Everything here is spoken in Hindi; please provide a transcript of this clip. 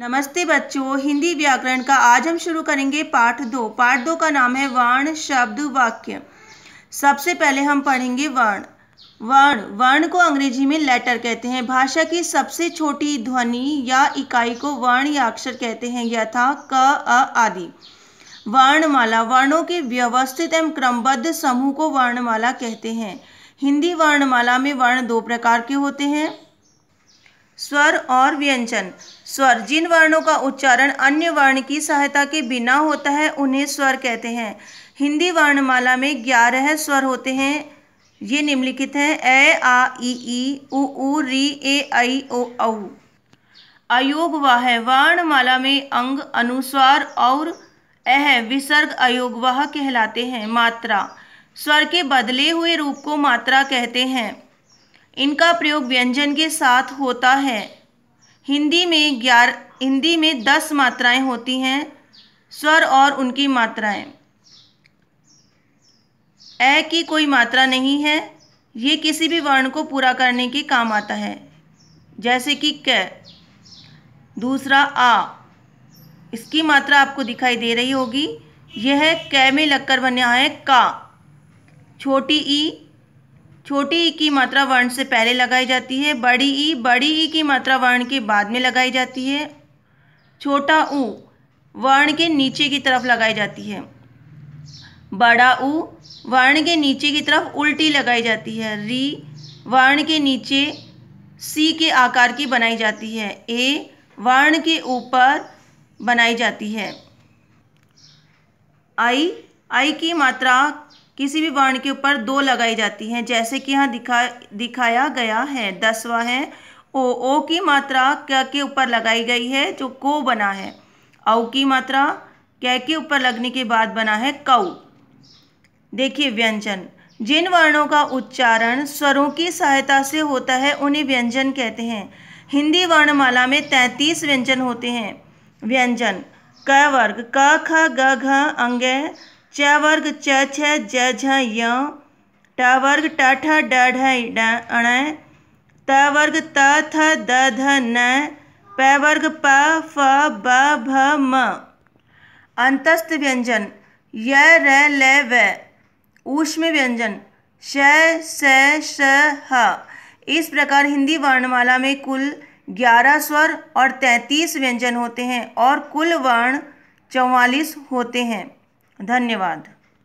नमस्ते बच्चों हिंदी व्याकरण का आज हम शुरू करेंगे पाठ दो पाठ दो का नाम है वर्ण शब्द वाक्य सबसे पहले हम पढ़ेंगे वर्ण वर्ण वर्ण को अंग्रेजी में लेटर कहते हैं भाषा की सबसे छोटी ध्वनि या इकाई को वर्ण या अक्षर कहते हैं यथा क अ आदि वर्णमाला वर्णों के व्यवस्थित एवं क्रमबद्ध समूह को वर्णमाला कहते हैं हिंदी वर्णमाला में वर्ण दो प्रकार के होते हैं स्वर और व्यंजन स्वर जिन वर्णों का उच्चारण अन्य वर्ण की सहायता के बिना होता है उन्हें स्वर कहते हैं हिंदी वर्णमाला में ग्यारह स्वर होते हैं ये निम्नलिखित हैं ए आ ई ई उ ऊ री ए आई ओ औ अयोग वाह वर्णमाला में अंग अनुस्वार और अह विसर्ग अयोग वाह कहलाते हैं मात्रा स्वर के बदले हुए रूप को मात्रा कहते हैं इनका प्रयोग व्यंजन के साथ होता है हिंदी में ग्यारह हिंदी में दस मात्राएं होती हैं स्वर और उनकी मात्राएं ए की कोई मात्रा नहीं है ये किसी भी वर्ण को पूरा करने के काम आता है जैसे कि क दूसरा आ इसकी मात्रा आपको दिखाई दे रही होगी यह कै में लगकर बना है का छोटी ई छोटी ई की मात्रा वर्ण से पहले लगाई जाती है बड़ी ई बड़ी ई की मात्रा वर्ण के बाद में लगाई जाती है छोटा ऊ वर्ण के नीचे की तरफ लगाई जाती है बड़ा ऊ वर्ण के नीचे की तरफ उल्टी लगाई जाती है री वर्ण के नीचे सी के आकार की बनाई जाती है ए वर्ण के ऊपर बनाई जाती है आई आई की मात्रा किसी भी वर्ण के ऊपर दो लगाई जाती हैं जैसे कि यहाँ दिखा दिखाया गया है दसवा है ओ ओ की मात्रा क के ऊपर लगाई गई है जो को बना है औ की मात्रा क के ऊपर लगने के बाद बना है कऊ देखिए व्यंजन जिन वर्णों का उच्चारण स्वरों की सहायता से होता है उन्हें व्यंजन कहते हैं हिंदी वर्णमाला में तैंतीस व्यंजन होते हैं व्यंजन क वर्ग क ख ग घ अंग च वर्ग च छ ज झ य ट वर्ग ट ठ ड ढ ण त वर्ग त थ द ध न प वर्ग प फ ब भ म अंतस्थ व्यंजन य र ल व ऊष्म व्यंजन श स श ह इस प्रकार हिंदी वर्णमाला में कुल ग्यारह स्वर और तैंतीस व्यंजन होते हैं और कुल वर्ण चौवालीस होते हैं धन्यवाद